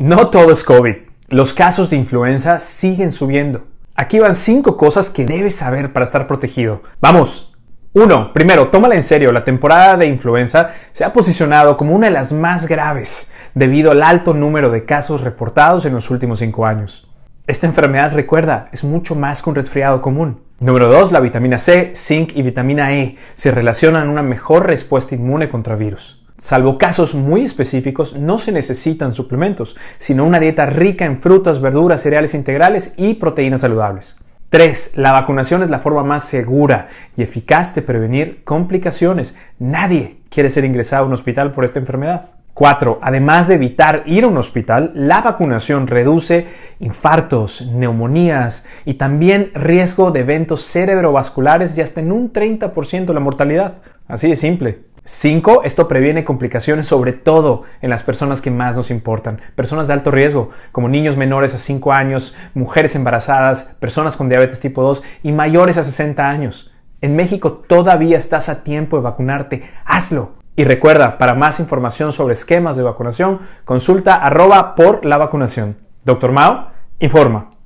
No todo es COVID. Los casos de influenza siguen subiendo. Aquí van cinco cosas que debes saber para estar protegido. Vamos. 1. Primero, tómala en serio. La temporada de influenza se ha posicionado como una de las más graves debido al alto número de casos reportados en los últimos cinco años. Esta enfermedad, recuerda, es mucho más que un resfriado común. Número 2. La vitamina C, zinc y vitamina E se relacionan a una mejor respuesta inmune contra virus. Salvo casos muy específicos, no se necesitan suplementos, sino una dieta rica en frutas, verduras, cereales integrales y proteínas saludables. 3. La vacunación es la forma más segura y eficaz de prevenir complicaciones. Nadie quiere ser ingresado a un hospital por esta enfermedad. 4. Además de evitar ir a un hospital, la vacunación reduce infartos, neumonías y también riesgo de eventos cerebrovasculares y hasta en un 30% la mortalidad. Así de simple. 5. Esto previene complicaciones sobre todo en las personas que más nos importan, personas de alto riesgo, como niños menores a 5 años, mujeres embarazadas, personas con diabetes tipo 2 y mayores a 60 años. En México todavía estás a tiempo de vacunarte, hazlo. Y recuerda, para más información sobre esquemas de vacunación, consulta arroba por la vacunación. Doctor Mao, informa.